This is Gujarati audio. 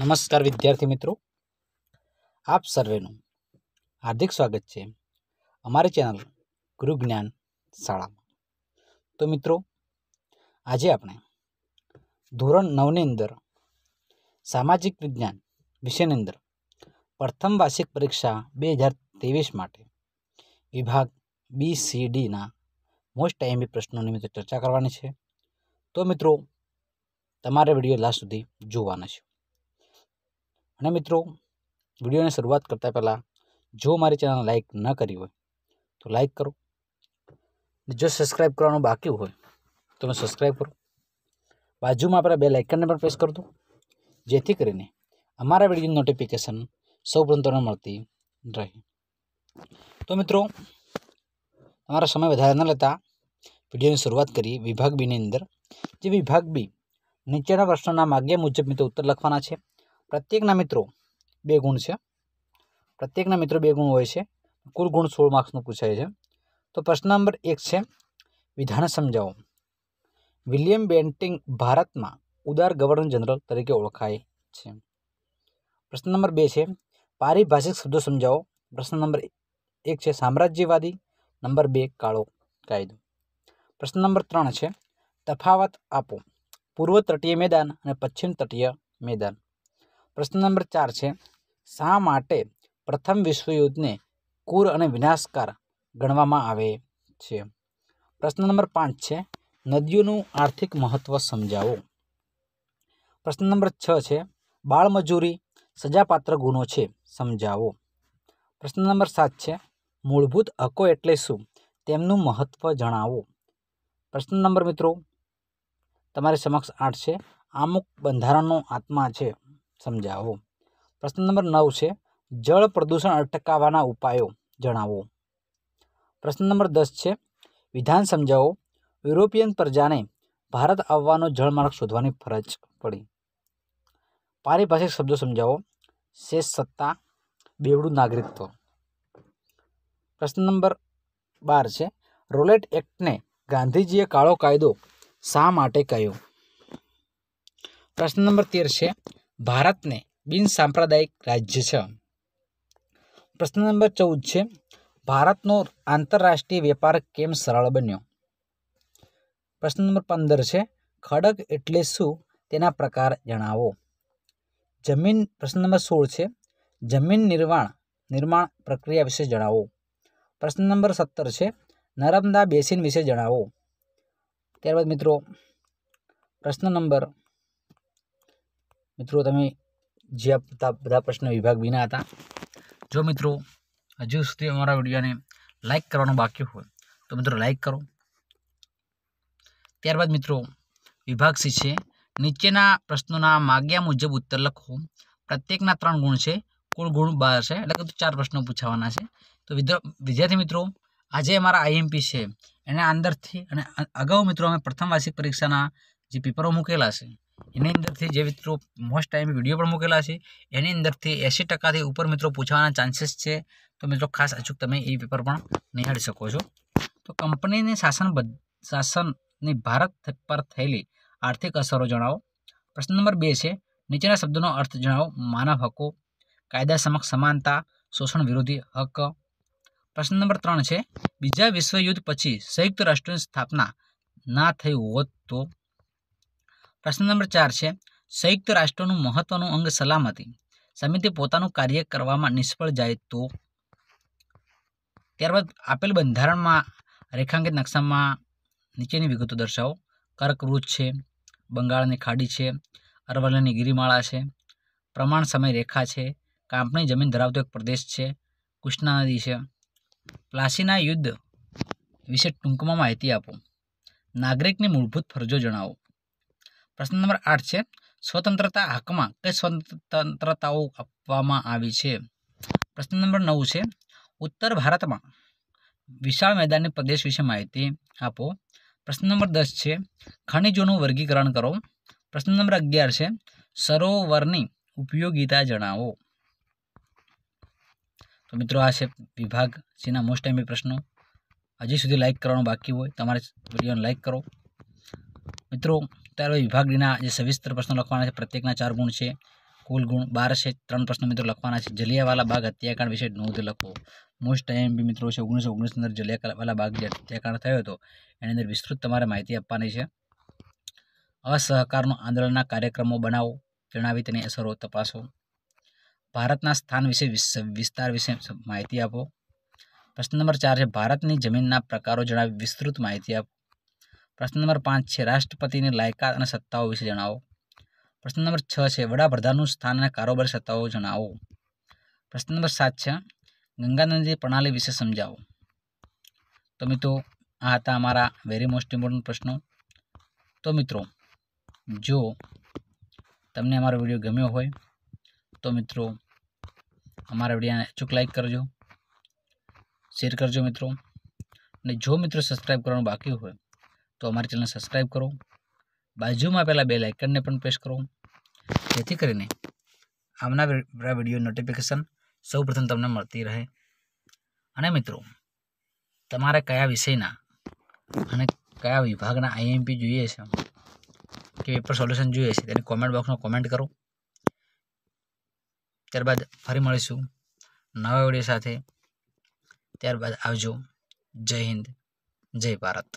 નમસ્કાર વિદ્યાર્થી મિત્રો આપ સર્વેનું હાર્દિક સ્વાગત છે અમારી ચેનલ ગુરુ જ્ઞાન શાળામાં તો મિત્રો આજે આપણે ધોરણ નવની અંદર સામાજિક વિજ્ઞાન વિષયની અંદર પ્રથમ વાર્ષિક પરીક્ષા બે હજાર ત્રેવીસ માટે વિભાગ બી સી ડીના મોસ્ટ એમબી પ્રશ્નોની મિત્રો ચર્ચા કરવાની છે તો મિત્રો તમારે વિડીયો લાસ્ટ સુધી જોવાના છે અને મિત્રો વિડીયોની શરૂઆત કરતાં પહેલાં જો મારી ચેનલ લાઇક ન કરી હોય તો લાઇક કરો જો સબસ્ક્રાઈબ કરવાનું બાકી હોય તો તમે સબસ્ક્રાઈબ કરો બાજુમાં આપણા બે લાઇકનને પણ પ્રેસ કરી દો જેથી કરીને અમારા વિડીયોની નોટિફિકેશન સૌ તમને મળતી રહે તો મિત્રો તમારો સમય વધારે ન લેતા વિડીયોની શરૂઆત કરી વિભાગ બીની અંદર જે વિભાગ બી નીચેના પ્રશ્નોના માગ્યા મુજબ મિત્રો ઉત્તર લખવાના છે પ્રત્યેકના મિત્રો બે ગુણ છે પ્રત્યેકના મિત્રો બે ગુણ હોય છે કુલ ગુણ સોળ માર્ક્સનું પૂછાય છે તો પ્રશ્ન નંબર એક છે વિધાન સમજાવો વિલિયમ બેન્ટિંગ ભારતમાં ઉદાર ગવર્નર જનરલ તરીકે ઓળખાય છે પ્રશ્ન નંબર બે છે પારિભાષિક શબ્દો સમજાવો પ્રશ્ન નંબર એક છે સામ્રાજ્યવાદી નંબર બે કાળો કાયદો પ્રશ્ન નંબર ત્રણ છે તફાવત આપો પૂર્વ તટીય મેદાન અને પશ્ચિમ તટીય મેદાન પ્રશ્ન નંબર ચાર છે શા માટે પ્રથમ વિશ્વયુદ્ધને કુર અને વિનાશકાર ગણવામાં આવે છે પ્રશ્ન નંબર પાંચ છે નદીઓનું આર્થિક મહત્ત્વ સમજાવો પ્રશ્ન નંબર છ છે બાળમજૂરી સજાપાત્ર ગુનો છે સમજાવો પ્રશ્ન નંબર સાત છે મૂળભૂત હકો એટલે શું તેમનું મહત્ત્વ જણાવો પ્રશ્ન નંબર મિત્રો તમારી સમક્ષ આઠ છે આમુક બંધારણનો આત્મા છે સમજાવો પ્રશ્ન નંબર નવ છે જળ પ્રદૂષણ અટકાવવાના ઉપાયો જણાવો પ્રશ્ન નંબર દસ છે વિધાન સમજાવો યુરોપિયન પ્રજાને ભારત આવવાનો જળમાર્ગ શોધવાની ફરજ પડી પારિભાષિક શબ્દો સમજાવો શેષ સત્તા બેવડું નાગરિકત્વ પ્રશ્ન નંબર બાર છે રોલેટ એક્ટને ગાંધીજીએ કાળો કાયદો શા માટે કહ્યો પ્રશ્ન નંબર તેર છે ભારતને બિનસાંપ્રદાયિક રાજ્ય છે પ્રશ્ન નંબર ચૌદ છે ભારતનો આંતરરાષ્ટ્રીય વેપાર કેમ સરળ બન્યો પ્રશ્ન નંબર પંદર છે ખડક એટલે શું તેના પ્રકાર જણાવો જમીન પ્રશ્ન નંબર સોળ છે જમીન નિર્માણ નિર્માણ પ્રક્રિયા વિશે જણાવો પ્રશ્ન નંબર સત્તર છે નર્મદા બેસિન વિશે જણાવો ત્યારબાદ મિત્રો પ્રશ્ન નંબર મિત્રો તમે જે આ બધા પ્રશ્ન વિભાગ વિના હતા જો મિત્રો હજુ સુધી અમારા વિડીયોને લાઇક કરવાનું બાકી હોય તો મિત્રો લાઇક કરો ત્યારબાદ મિત્રો વિભાગ સી છે નીચેના પ્રશ્નોના માગ્યા મુજબ ઉત્તર લખો પ્રત્યેકના ત્રણ ગુણ છે કુલ ગુણ બાર છે એટલે કે ચાર પ્રશ્નો પૂછાવાના છે તો વિદ્યાર્થી મિત્રો આજે અમારા આઈએમપી છે એના અંદરથી અને અગાઉ મિત્રો અમે પ્રથમ વાર્ષિક પરીક્ષાના જે પેપરો મૂકેલા છે એની અંદરથી જે મિત્રો મોસ્ટ ટાઈમ વિડીયો પણ મૂકેલા છે એની અંદરથી એંસી ટકાથી ઉપર મિત્રો પૂછવાના ચાન્સીસ છે તો મિત્રો ખાસ અચૂક તમે એ પેપર પણ નિહાળી શકો છો તો કંપનીની શાસન શાસનની ભારત પર થયેલી આર્થિક અસરો જણાવો પ્રશ્ન નંબર બે છે નીચેના શબ્દોનો અર્થ જણાવો માનવ હકો કાયદા સમક્ષ સમાનતા શોષણ વિરોધી હક પ્રશ્ન નંબર ત્રણ છે બીજા વિશ્વયુદ્ધ પછી સંયુક્ત રાષ્ટ્રની સ્થાપના ના થઈ હોત તો પ્રશ્ન નંબર ચાર છે સંયુક્ત રાષ્ટ્રનું મહત્વનું અંગ સલામતી સમિતિ પોતાનું કાર્ય કરવામાં નિષ્ફળ જાય તો ત્યારબાદ આપેલ બંધારણમાં રેખાંકિત નકશામાં નીચેની વિગતો દર્શાવો કર્કવૃત છે બંગાળની ખાડી છે અરવલ્લીની ગિરિમાળા છે પ્રમાણ સમય રેખા છે કાંપણી જમીન ધરાવતો એક પ્રદેશ છે કૃષ્ણા નદી છે પ્લાસીના યુદ્ધ વિશે ટૂંકમાં માહિતી આપો નાગરિકની મૂળભૂત ફરજો જણાવો પ્રશ્ન નંબર આઠ છે સ્વતંત્રતા હકમાં કઈ સ્વતંત્રતાઓ આપવામાં આવી છે પ્રશ્ન નંબર નવ છે ઉત્તર ભારતમાં વિશાળ મેદાની પ્રદેશ વિશે માહિતી આપો પ્રશ્ન નંબર દસ છે ખનિજોનું વર્ગીકરણ કરો પ્રશ્ન નંબર અગિયાર છે સરોવરની ઉપયોગિતા જણાવો તો મિત્રો આ છે વિભાગ સીના મોસ્ટ ટાઈમ પ્રશ્નો હજી સુધી લાઇક કરવાનું બાકી હોય તમારે વિડીયોને લાઇક કરો મિત્રો ત્યારે વિભાગડીના જે સવિસ્તર પ્રશ્નો લખવાના છે પ્રત્યેકના ચાર ગુણ છે કુલ ગુણ બાર છે ત્રણ પ્રશ્નો મિત્રો લખવાના છે જલિયાવાલા બાગ હત્યાકાંડ વિશે નોંધ લખો મોસ્ટ બી મિત્રો છે ઓગણીસો ઓગણીસની અંદર જલિયાવાલા બાગ જે હત્યાકાંડ થયો હતો એની અંદર વિસ્તૃત તમારે માહિતી આપવાની છે અસહકારનો આંદોલનના કાર્યક્રમો બનાવો જણાવી તેની અસરો તપાસો ભારતના સ્થાન વિશે વિસ્તાર વિશે માહિતી આપો પ્રશ્ન નંબર ચાર છે ભારતની જમીનના પ્રકારો જણાવી વિસ્તૃત માહિતી આપો પ્રશ્ન નંબર પાંચ છે રાષ્ટ્રપતિની લાયકાત અને સત્તાઓ વિશે જણાવો પ્રશ્ન નંબર છ છે વડાપ્રધાનનું સ્થાન અને કારોબારી સત્તાઓ જણાવો પ્રશ્ન નંબર સાત છે ગંગા નદી પ્રણાલી વિશે સમજાવો તો મિત્રો આ હતા અમારા વેરી મોસ્ટ ઇમ્પોર્ટન્ટ પ્રશ્નો તો મિત્રો જો તમને અમારો વિડીયો ગમ્યો હોય તો મિત્રો અમારા વિડીયોને અચૂક લાઈક કરજો શેર કરજો મિત્રો અને જો મિત્રો સબસ્ક્રાઈબ કરવાનું બાકી હોય તો અમારી ચેનલને સબસ્ક્રાઈબ કરો બાજુમાં આપેલા બે લાઇકનને પણ પ્રેસ કરો જેથી કરીને આમના વિડીયો નોટિફિકેશન સૌપ્રથમ તમને મળતી રહે અને મિત્રો તમારે કયા વિષયના અને કયા વિભાગના આઈએમપી જોઈએ છે કે પેપર સોલ્યુશન જોઈએ છે તેની કોમેન્ટ બોક્સમાં કોમેન્ટ કરો ત્યારબાદ ફરી મળીશું નવા વિડીયો સાથે ત્યારબાદ આવજો જય હિન્દ જય ભારત